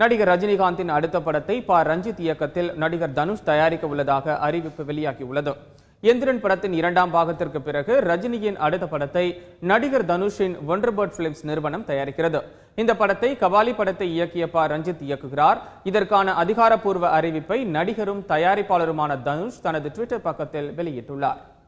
நடிகர் ரஜினிகாந்தின் அடுத்த படத்தை ப ரஞ்சித் இயக்கத்தில் நடிகர் தனுஷ் தயாரிக்க உள்ளதாக அறிவிப்பு வெளியாகியுள்ளது எந்திரன் படத்தின் இரண்டாம் பாகத்திற்கு பிறகு ரஜினியின் அடுத்த படத்தை நடிகர் தனுஷின் ஒண்டர்பர்ட் பிலிம்ஸ் நிறுவனம் தயாரிக்கிறது இந்த படத்தை கபாலி படத்தை இயக்கிய ப ரஞ்சித் இயக்குகிறார் இதற்கான அதிகாரப்பூர்வ அறிவிப்பை நடிகரும் தயாரிப்பாளருமான தனுஷ் தனது டுவிட்டர் பக்கத்தில் வெளியிட்டுள்ளார்